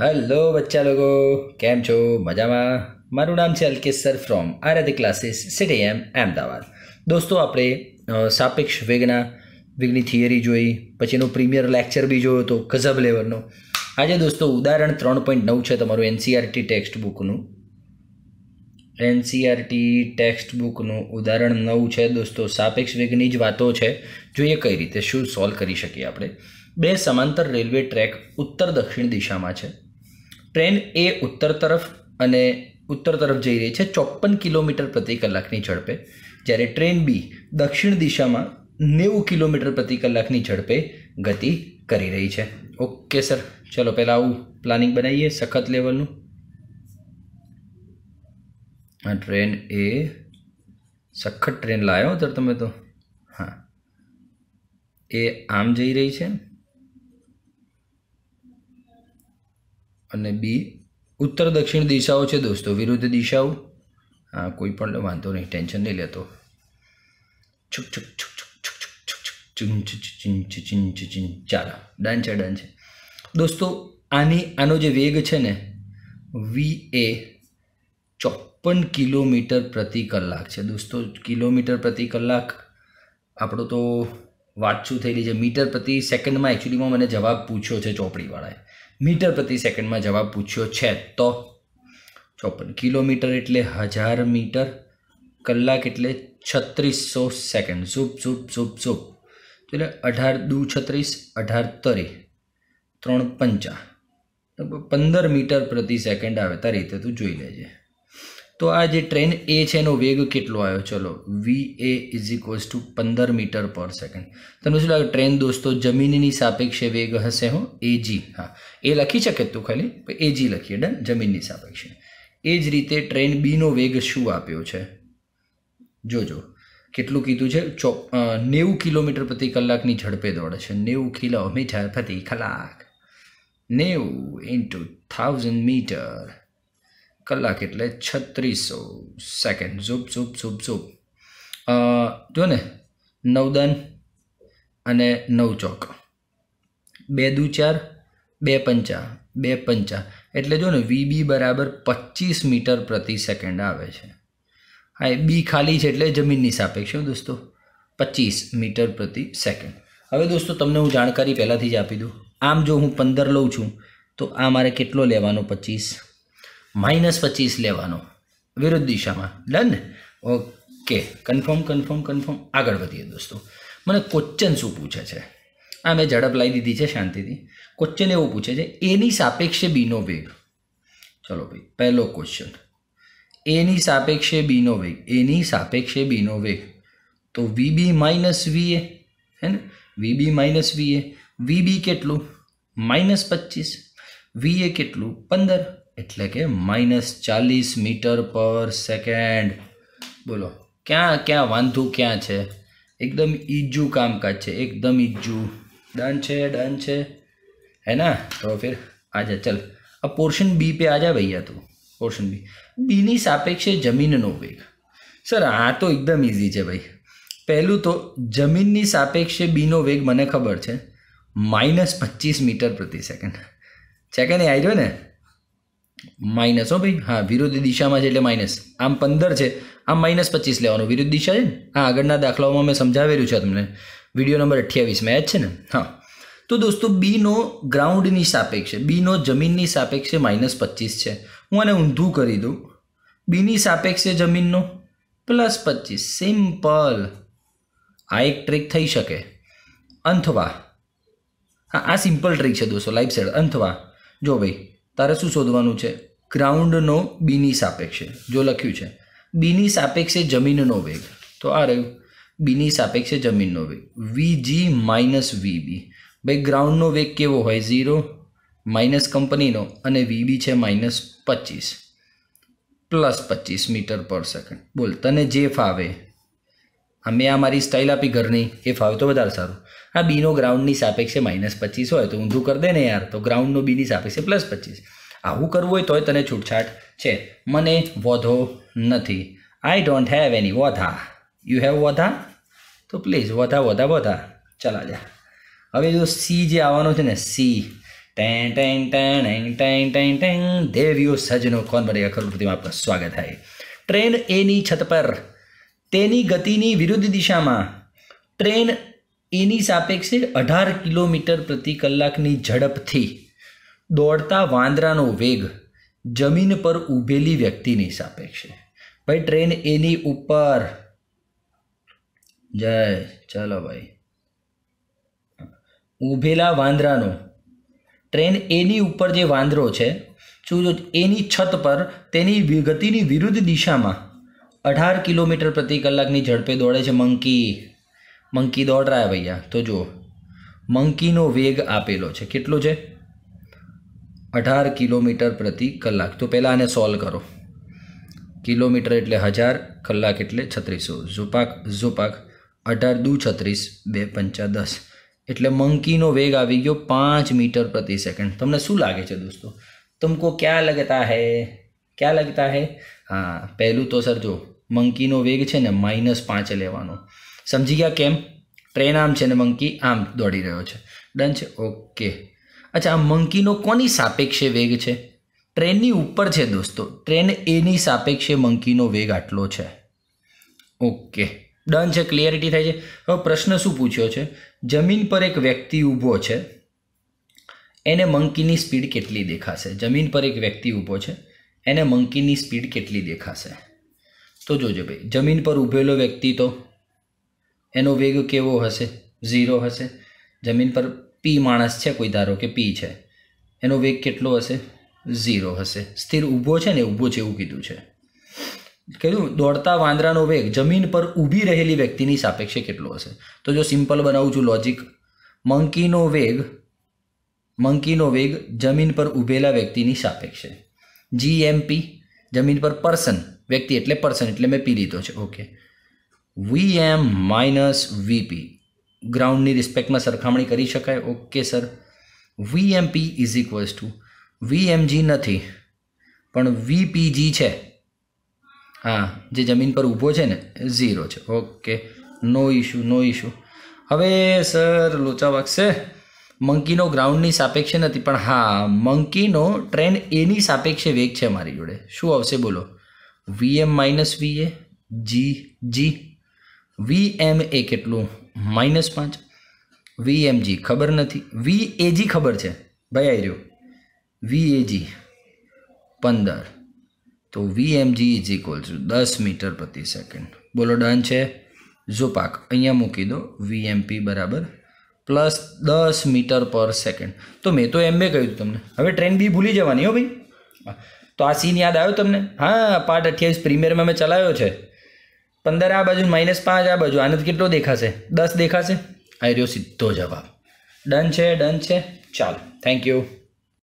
hello બચ્ચા લોકો કેમ છો મજામાં મારું નામ છે Alkesh sir from Aaradhya classes C T M Ahmedabad દોસ્તો આપણે સાપેક્ષ વેગના વેગની થિયરી જોઈ પછી એનો પ્રીમિયર લેક્ચર બી જોયો હતો ગઝબ લેવલનો આજે દોસ્તો ઉદાહરણ ત્રણ પોઈન્ટ નવ છે તમારું એનસીઆરટી ટેક્સ્ટ બુકનું એનસીઆરટી ટેક્સ્ટ બુકનું ઉદાહરણ નવ છે દોસ્તો સાપેક્ષ વેગની જ વાતો છે જોઈએ કઈ રીતે શું સોલ્વ કરી શકીએ આપણે બે સમાંતર રેલવે ટ્રેક ઉત્તર દક્ષિણ દિશામાં છે ટ્રેન એ ઉત્તર તરફ અને ઉત્તર તરફ જઈ રહી છે ચોપન કિલોમીટર પ્રતિ કલાકની ઝડપે જ્યારે ટ્રેન બી દક્ષિણ દિશામાં નેવું કિલોમીટર પ્રતિ કલાકની ઝડપે ગતિ કરી રહી છે ઓકે સર ચલો પહેલાં આવું પ્લાનિંગ બનાવીએ સખત લેવલનું હા ટ્રેન એ સખત ટ્રેન લાવ્યો સર તમે તો હા એ આમ જઈ રહી છે અને બી ઉત્તર દક્ષિણ દિશાઓ છે દોસ્તો વિરુદ્ધ દિશાઓ હા કોઈ પણ વાંધો નહીં ટેન્શન નહીં લેતો છુક છુક છુક છુક છુક છુક છુક ચિંચ ચિંચ ચિંચ ચિંચ ચાલો ડન છે ડન છે દોસ્તો આની આનો જે વેગ છે ને વી એ ચોપન કિલોમીટર પ્રતિ કલાક છે દોસ્તો કિલોમીટર પ્રતિ કલાક આપણો તો વાત વાતચું થયેલી છે મીટર પ્રતિ સેકન્ડમાં એકચ્યુઅલીમાં મને જવાબ પૂછ્યો છે ચોપડીવાળાએ મીટર પ્રતિ સેકન્ડમાં જવાબ પૂછ્યો છે તો ચોપન કિલોમીટર એટલે હજાર મીટર કલાક એટલે છત્રીસો સેકન્ડ ઝૂપ ઝૂપ ઝૂપ ઝૂપ એટલે અઢાર દુ છત્રીસ અઢાર તરી ત્રણ પંચા પંદર મીટર પ્રતિ સેકન્ડ આવે તારી રીતે તું જોઈ લેજે તો આ જે ટ્રેન એ છે એનો વેગ કેટલો આવ્યો ચલો V A is equals to પંદર મીટર પર સેકન્ડ તમને શું લાગે ટ્રેન દોસ્તો જમીનની સાપેક્ષે વેગ હશે હો એજી હા એ લખી શકે તું ખાલી એજી લખીએ ડન જમીનની સાપેક્ષે એ જ રીતે ટ્રેન બીનો વેગ શું આપ્યો છે જોજો કેટલું કીધું છે ચો નેવું કિલોમીટર પ્રતિ કલાકની ઝડપે દોડે છે નેવું કિલો કિલોમીટર પ્રતિ કલાક નેવું ઇન્ટુ થાઉઝન્ડ મીટર કલાક એટલે છત્રીસો સેકન્ડ ઝૂપ ઝૂપ ઝૂપ ઝૂપ જો ને નવદન અને નવ ચોક બે દુ ચાર બે પંચા બે પંચા એટલે જો ને વીબી બરાબર પચીસ મીટર પ્રતિ સેકન્ડ આવે છે હા એ બી ખાલી છે એટલે જમીનની સાપેક્ષ શું દોસ્તો પચીસ મીટર પ્રતિ સેકન્ડ હવે દોસ્તો તમને હું જાણકારી પહેલાંથી જ આપી દઉં આમ જો હું પંદર લઉં છું તો આ મારે કેટલો લેવાનો પચીસ માઇનસ પચીસ લેવાનો વિરુદ્ધ દિશામાં done okay confirm confirm confirm આગળ વધીએ દોસ્તો મને ક્વેશ્ચન શું પૂછે છે આ મેં ઝડપ લાવી દીધી છે શાંતિથી ક્વેશ્ચન એવું પૂછે છે એની સાપેક્ષે બીનો વેગ ચલો ભાઈ પહેલો ક્વેશ્ચન એની સાપેક્ષે બીનો વેગ એની સાપેક્ષે બીનો વેગ તો વીબી માઇનસ વીએ હે ને V B minus V A V B કેટલું માઇનસ પચીસ એ કેટલું પંદર એટલે કે માઇનસ ચાલીસ મીટર પર સેકન્ડ બોલો ક્યાં ક્યાં વાંધો ક્યાં છે એકદમ ઈજું કામકાજ છે એકદમ ઈજું ડન છે ડન છે હે ના તો ફિર આજા ચલ अब पोर्शन बी पे आ जा भैया પોર્શન બી બીની સાપેક્ષે જમીનનો વેગ સર આ તો એકદમ ઇઝી છે ભાઈ પહેલું તો જમીનની સાપેક્ષે બીનો વેગ મને ખબર છે માઇનસ પચીસ મીટર પ્રતિ સેકન્ડ છે એ નહીં આવી ને માઇનસ હો ભાઈ હા વિરુદ્ધ દિશામાં છે એટલે માઇનસ આમ પંદર છે આમ માઇનસ પચીસ લેવાનું વિરુદ્ધ દિશા છે ને હા આગળના દાખલાઓમાં મેં સમજાવેલું છે તમને વિડીયો નંબર અઠ્યાવીસમાં યાદ છે ને હા તો દોસ્તો બીનો ગ્રાઉન્ડની સાપેક્ષે બીનો જમીનની સાપેક્ષે માઇનસ પચીસ છે હું આને ઊંધું કરી દઉં બીની સાપેક્ષે જમીનનો પ્લસ પચીસ સિમ્પલ આ એક ટ્રીક થઈ શકે અંથવા હા આ સિમ્પલ ટ્રીક છે દોસ્તો લાઈફ સાઈડ અંથવા જો ભાઈ તારે શું શોધવાનું છે ગ્રાઉન્ડનો બીની સાપેક્ષે જો લખ્યું છે બીની સાપેક્ષે જમીનનો વેગ તો આ રહ્યું બીની સાપેક્ષે જમીનનો વેગ વી જી માઇનસ વી બી ભાઈ ગ્રાઉન્ડનો વેગ કેવો હોય ઝીરો માઇનસ કંપનીનો અને વી બી છે માઇનસ પચીસ પ્લસ પચીસ મીટર પર સેકન્ડ બોલ તને જે ફાવે આ મેં આ મારી સ્ટાઇલ આપી ઘરની એ ફાવે તો વધારે સારું આ બીનો ગ્રાઉન્ડની સાપેક્ષે માઇનસ પચીસ હોય તો ઊંધું કરી દે ને યાર તો ગ્રાઉન્ડનો બીની સાપેક્ષે પ્લસ પચીસ આવું કરવું હોય તોય તને છૂટછાટ છે મને વધો નથી આઈ ડોન્ટ હેવ એની વધા યુ હેવ વધા તો પ્લીઝ વધા વધા વધા ચલા જા હવે જો સી જે આવવાનો છે ને see ten ten ten ten ten ten દેવીઓ સજનો કોણ બને કરોડપતિમાં આપનું સ્વાગત થાય ટ્રેન એની છત પર તેની ગતિની વિરુદ્ધ દિશામાં ટ્રેન એની સાપેક્ષે અઢાર કિલોમીટર પ્રતિ કલાકની ઝડપથી દોડતા વાંદરાનો વેગ જમીન પર ઊભેલી વ્યક્તિની સાપેક્ષે ભાઈ ટ્રેન એની ઉપર જય ચાલો ભાઈ ઊભેલા વાંદરાનો ટ્રેન એની ઉપર જે વાંદરો છે શું એની છત પર તેની ગતિની વિરુદ્ધ દિશામાં અઢાર કિલોમીટર પ્રતિ કલાકની ઝડપે દોડે છે મંકી મંકી દોડ રહ્યા ભૈયા તો જુઓ મંકીનો વેગ આપેલો છે કેટલો છે અઢાર કિલોમીટર પ્રતિ કલાક તો પહેલાં આને સોલ્વ કરો કિલોમીટર એટલે હજાર કલાક એટલે છત્રીસો ઝુપાક ઝુપાક અઢાર દુ છત્રીસ બે પંચા દસ એટલે મંકીનો વેગ આવી ગયો પાંચ મીટર પ્રતિ સેકન્ડ તમને શું લાગે છે દોસ્તો તમકો ક્યાં લગતા હે ક્યાં લગતા હે હા પહેલું તો સર જો મંકીનો વેગ છે ને માઇનસ પાંચ લેવાનો સમજી ગયા કેમ ટ્રેન આમ છે ને મંકી આમ દોડી રહ્યો છે ડન છે ઓકે અચ્છા આ મંકીનો કોની સાપેક્ષે વેગ છે ટ્રેનની ઉપર છે દોસ્તો ટ્રેન એની સાપેક્ષે મંકીનો વેગ આટલો છે ઓકે ડન છે ક્લિયરિટી થાય છે હવે પ્રશ્ન શું પૂછ્યો છે જમીન પર એક વ્યક્તિ ઊભો છે એને મંકીની સ્પીડ કેટલી દેખાશે જમીન પર એક વ્યક્તિ ઊભો છે એને મંકીની સ્પીડ કેટલી દેખાશે તો જોજો ભાઈ જમીન પર ઊભેલો વ્યક્તિ તો એનો વેગ કેવો હશે ઝીરો હશે જમીન પર પી માણસ છે કોઈ ધારો કે પી છે એનો વેગ કેટલો હશે ઝીરો હશે સ્થિર ઊભો છે ને ઊભો છે એવું કીધું છે કીધું દોડતા વાંદરાનો વેગ જમીન પર ઊભી રહેલી વ્યક્તિની સાપેક્ષે કેટલો હશે તો જો સિમ્પલ બનાવું છું લોજિક મંકીનો વેગ મંકીનો વેગ જમીન પર ઊભેલા વ્યક્તિની સાપેક્ષે જીએમપી જમીન પર પર્સન વ્યક્તિ એટલે પર્સન એટલે મેં પી લીધો છે okay V M minus V P ગ્રાઉન્ડની રિસ્પેક્ટમાં સરખામણી કરી શકાય okay sir V M P is equals to V M G નથી પણ વીપીજી છે હા જે જમીન પર ઊભો છે ને ઝીરો છે okay no issue no issue હવે સર લોચા વાગશે મંકીનો ગ્રાઉન્ડની સાપેક્ષે નથી પણ હા મંકીનો ટ્રેન એની સાપેક્ષે વેગ છે મારી જોડે શું આવશે બોલો વીએમ માઇનસ વી એ જી જી એમ એ કેટલું માઇનસ પાંચ વીએમજી ખબર નથી વી એજી ખબર છે ભાઈ આવી રહ્યો વી એજી પંદર તો વીએમજી ઇઝ ઇક્વલ ટુ દસ મીટર પ્રતિ સેકન્ડ બોલો ડન છે ઝોપાક અહીંયા મૂકી દો વીએમપી બરાબર પ્લસ દસ મીટર પર સેકન્ડ તો મેં તો એમ બે કહ્યું તમને હવે ટ્રેન બી ભૂલી જવાની હો ભાઈ તો આ સીન યાદ આવ્યો તમને હા પાર્ટ અઠ્યાવીસ પ્રીમિયરમાં મેં ચલાવ્યો છે પંદર આ બાજુ માઇનસ પાંચ આ બાજુ આનંદ કેટલો દેખાશે દસ દેખાશે આ રહ્યો સીધો જવાબ ડન છે ડન છે ચાલો થેન્ક યુ